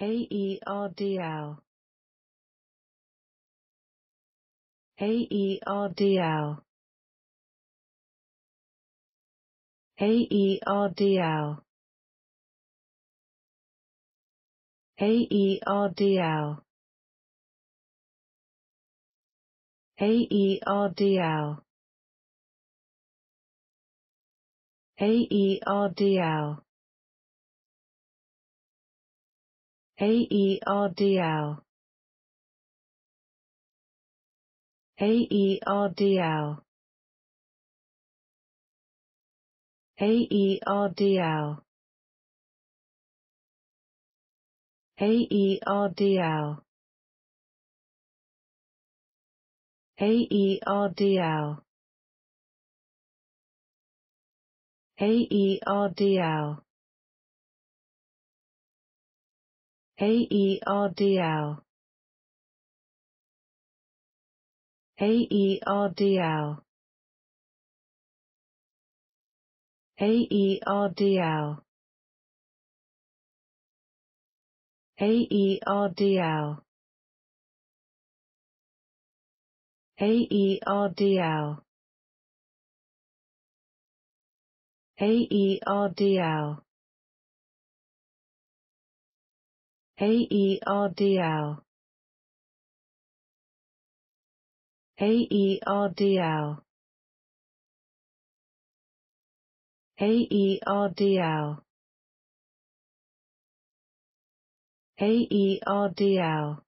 AERDL AERDL AERDL AERDL AERDL AERDL AERDL AERDL AERDL AERDL AERDL AERDL AERDL AERDL AERDL AERDL AERDL AERDL AERDL AERDL AERDL AERDL AERDL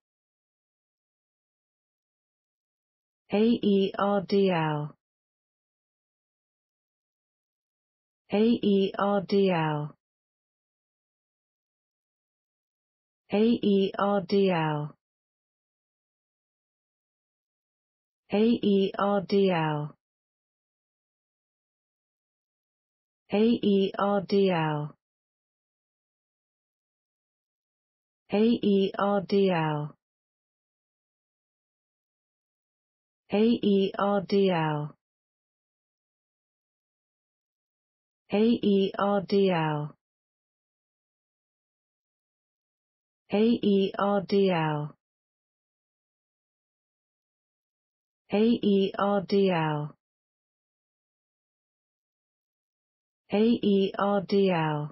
AERDL AERDL AERDL AERDL AERDL AERDL AERDL AERDL AERDL AERDL AERDL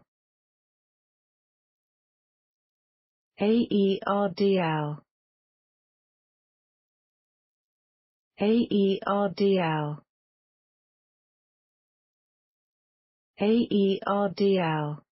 AERDL AERDL